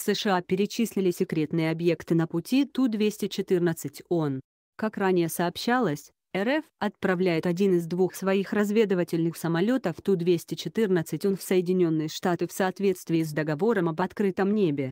США перечислили секретные объекты на пути Ту-214ОН. Как ранее сообщалось, РФ отправляет один из двух своих разведывательных самолетов Ту-214ОН в Соединенные Штаты в соответствии с договором об открытом небе.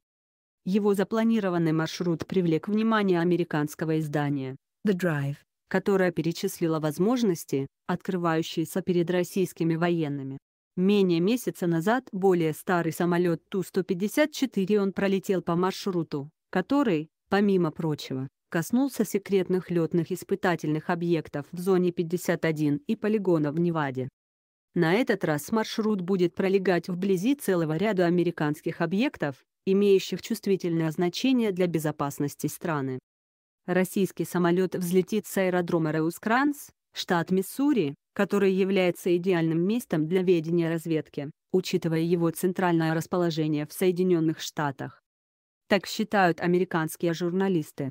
Его запланированный маршрут привлек внимание американского издания The Drive, которое перечислило возможности, открывающиеся перед российскими военными. Менее месяца назад более старый самолет Ту-154 он пролетел по маршруту, который, помимо прочего, коснулся секретных летных испытательных объектов в зоне 51 и полигона в Неваде. На этот раз маршрут будет пролегать вблизи целого ряда американских объектов, имеющих чувствительное значение для безопасности страны. Российский самолет взлетит с аэродрома Реускранс, Штат Миссури, который является идеальным местом для ведения разведки, учитывая его центральное расположение в Соединенных Штатах. Так считают американские журналисты.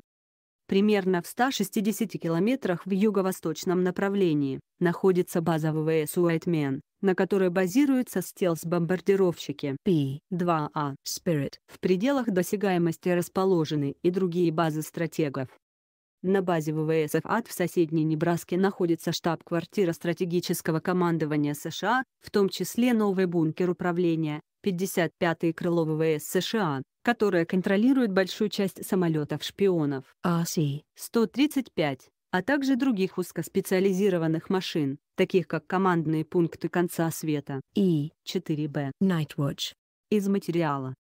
Примерно в 160 километрах в юго-восточном направлении находится база ВВС Уайтмен, на которой базируются стелс-бомбардировщики P-2A Spirit. А в пределах досягаемости расположены и другие базы стратегов. На базе ВВС АД в соседней Небраске находится штаб-квартира стратегического командования США, в том числе новый бункер управления, 55-е крыло ВВС США, которое контролирует большую часть самолетов-шпионов АСИ-135, а также других узкоспециализированных машин, таких как командные пункты конца света и 4Б Nightwatch. Из материала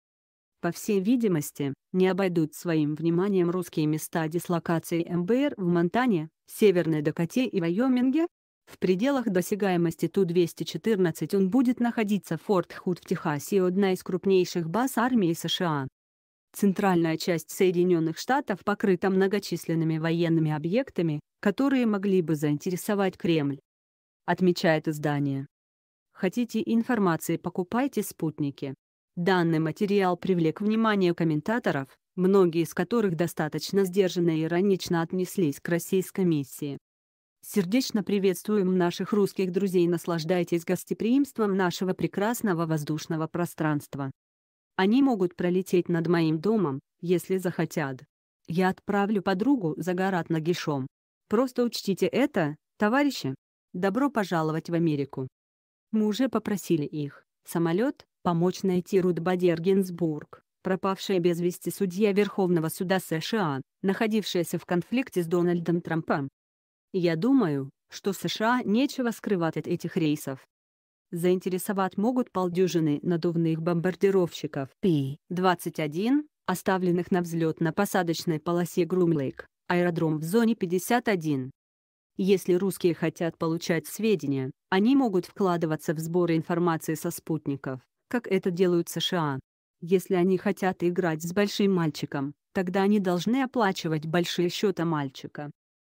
по всей видимости, не обойдут своим вниманием русские места дислокации МБР в Монтане, Северной Дакоте и Вайоминге. В пределах досягаемости Ту-214 он будет находиться в Форт Худ в Техасе, и одна из крупнейших баз армии США. Центральная часть Соединенных Штатов покрыта многочисленными военными объектами, которые могли бы заинтересовать Кремль. Отмечает издание. Хотите информации покупайте спутники. Данный материал привлек внимание комментаторов, многие из которых достаточно сдержанно и иронично отнеслись к российской миссии. Сердечно приветствуем наших русских друзей, наслаждайтесь гостеприимством нашего прекрасного воздушного пространства. Они могут пролететь над моим домом, если захотят. Я отправлю подругу за город нагишом. Просто учтите это, товарищи. Добро пожаловать в Америку. Мы уже попросили их. Самолет, помочь найти Рут Бадер Гинзбург, пропавшая без вести судья Верховного суда США, находившаяся в конфликте с Дональдом Трампом. Я думаю, что США нечего скрывать от этих рейсов. Заинтересовать могут полдюжины надувных бомбардировщиков P-21, оставленных на взлетно-посадочной полосе Грумлейк, аэродром в зоне 51. Если русские хотят получать сведения, они могут вкладываться в сбор информации со спутников, как это делают США. Если они хотят играть с большим мальчиком, тогда они должны оплачивать большие счета мальчика.